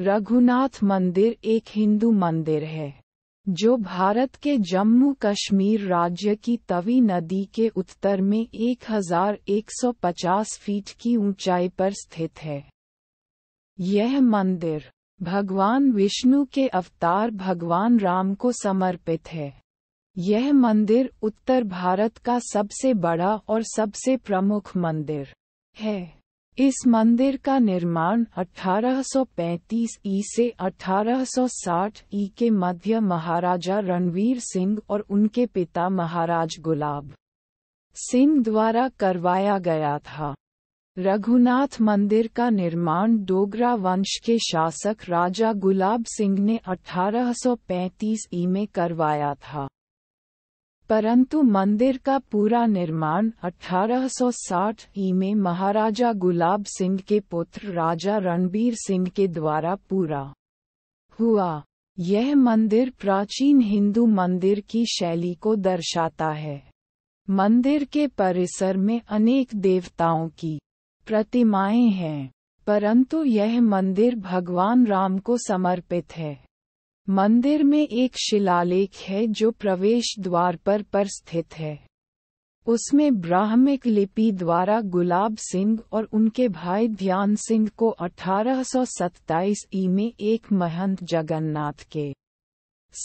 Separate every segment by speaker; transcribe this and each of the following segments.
Speaker 1: रघुनाथ मंदिर एक हिंदू मंदिर है जो भारत के जम्मू कश्मीर राज्य की तवी नदी के उत्तर में 1150 फीट की ऊंचाई पर स्थित है यह मंदिर भगवान विष्णु के अवतार भगवान राम को समर्पित है यह मंदिर उत्तर भारत का सबसे बड़ा और सबसे प्रमुख मंदिर है इस मंदिर का निर्माण 1835 ई से 1860 ई के मध्य महाराजा रणवीर सिंह और उनके पिता महाराज गुलाब सिंह द्वारा करवाया गया था रघुनाथ मंदिर का निर्माण डोगरा वंश के शासक राजा गुलाब सिंह ने 1835 ई में करवाया था परंतु मंदिर का पूरा निर्माण 1860 ई में महाराजा गुलाब सिंह के पुत्र राजा रणबीर सिंह के द्वारा पूरा हुआ यह मंदिर प्राचीन हिंदू मंदिर की शैली को दर्शाता है मंदिर के परिसर में अनेक देवताओं की प्रतिमाएं हैं परंतु यह मंदिर भगवान राम को समर्पित है मंदिर में एक शिलालेख है जो प्रवेश द्वार पर पर स्थित है उसमें ब्राह्मिक लिपि द्वारा गुलाब सिंह और उनके भाई ध्यान सिंह को 1827 ई में एक महंत जगन्नाथ के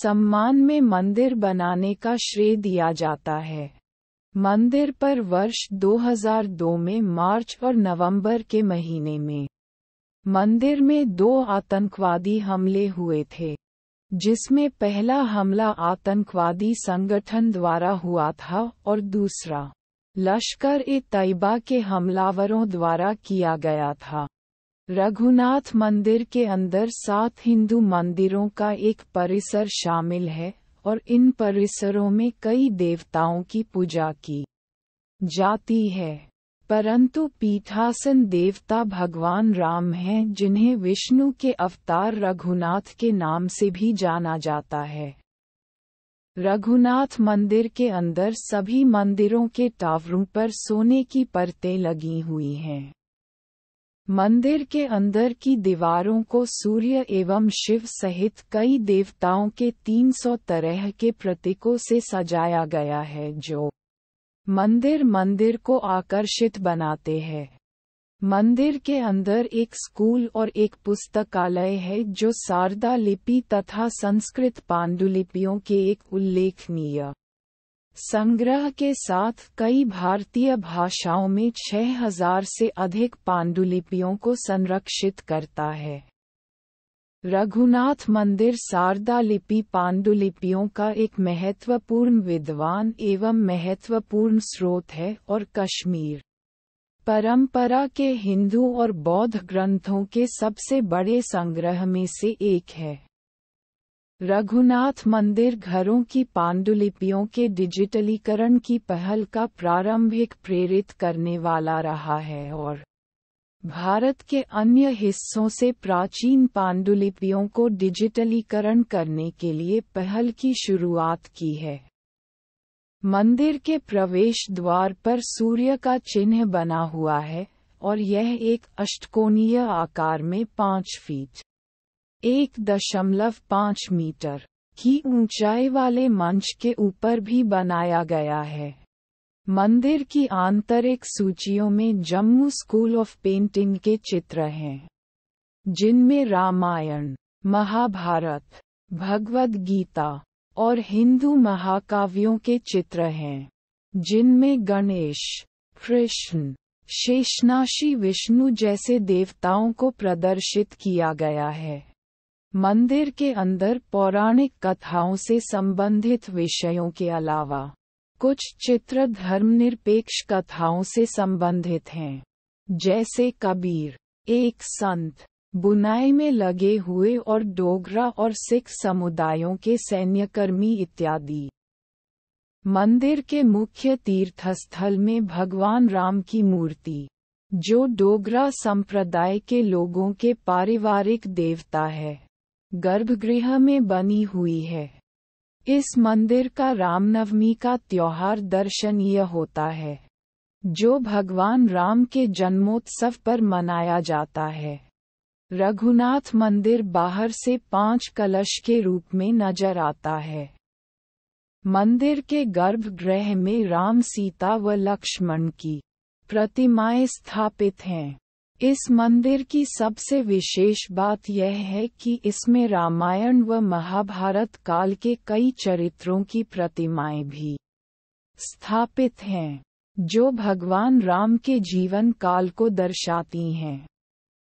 Speaker 1: सम्मान में मंदिर बनाने का श्रेय दिया जाता है मंदिर पर वर्ष 2002 में मार्च और नवंबर के महीने में मंदिर में दो आतंकवादी हमले हुए थे जिसमें पहला हमला आतंकवादी संगठन द्वारा हुआ था और दूसरा लश्कर ए तैयबा के हमलावरों द्वारा किया गया था रघुनाथ मंदिर के अंदर सात हिंदू मंदिरों का एक परिसर शामिल है और इन परिसरों में कई देवताओं की पूजा की जाती है परंतु पीठासन देवता भगवान राम हैं जिन्हें विष्णु के अवतार रघुनाथ के नाम से भी जाना जाता है रघुनाथ मंदिर के अंदर सभी मंदिरों के टावरों पर सोने की परतें लगी हुई हैं मंदिर के अंदर की दीवारों को सूर्य एवं शिव सहित कई देवताओं के 300 तरह के प्रतीकों से सजाया गया है जो मंदिर मंदिर को आकर्षित बनाते हैं मंदिर के अंदर एक स्कूल और एक पुस्तकालय है जो शारदा लिपि तथा संस्कृत पांडुलिपियों के एक उल्लेखनीय संग्रह के साथ कई भारतीय भाषाओं में 6000 से अधिक पांडुलिपियों को संरक्षित करता है रघुनाथ मंदिर शारदा लिपि पांडुलिपियों का एक महत्वपूर्ण विद्वान एवं महत्वपूर्ण स्रोत है और कश्मीर परंपरा के हिंदू और बौद्ध ग्रंथों के सबसे बड़े संग्रह में से एक है रघुनाथ मंदिर घरों की पांडुलिपियों के डिजिटलीकरण की पहल का प्रारंभिक प्रेरित करने वाला रहा है और भारत के अन्य हिस्सों से प्राचीन पांडुलिपियों को डिजिटलीकरण करने के लिए पहल की शुरुआत की है मंदिर के प्रवेश द्वार पर सूर्य का चिन्ह बना हुआ है और यह एक अष्टकोणीय आकार में पांच फीट एक दशमलव पांच मीटर की ऊंचाई वाले मंच के ऊपर भी बनाया गया है मंदिर की आंतरिक सूचियों में जम्मू स्कूल ऑफ पेंटिंग के चित्र हैं जिनमें रामायण महाभारत भगवद गीता और हिंदू महाकाव्यों के चित्र हैं जिनमें गणेश कृष्ण शेषनाशी विष्णु जैसे देवताओं को प्रदर्शित किया गया है मंदिर के अंदर पौराणिक कथाओं से संबंधित विषयों के अलावा कुछ चित्र धर्मनिरपेक्ष कथाओं से संबंधित हैं जैसे कबीर एक संत बुनाई में लगे हुए और डोगरा और सिख समुदायों के सैन्यकर्मी इत्यादि मंदिर के मुख्य तीर्थस्थल में भगवान राम की मूर्ति जो डोगरा संप्रदाय के लोगों के पारिवारिक देवता है गर्भगृह में बनी हुई है इस मंदिर का रामनवमी का त्योहार दर्शनीय होता है जो भगवान राम के जन्मोत्सव पर मनाया जाता है रघुनाथ मंदिर बाहर से पांच कलश के रूप में नजर आता है मंदिर के गर्भगृह में राम सीता व लक्ष्मण की प्रतिमाएं स्थापित हैं इस मंदिर की सबसे विशेष बात यह है कि इसमें रामायण व महाभारत काल के कई चरित्रों की प्रतिमाएं भी स्थापित हैं जो भगवान राम के जीवन काल को दर्शाती हैं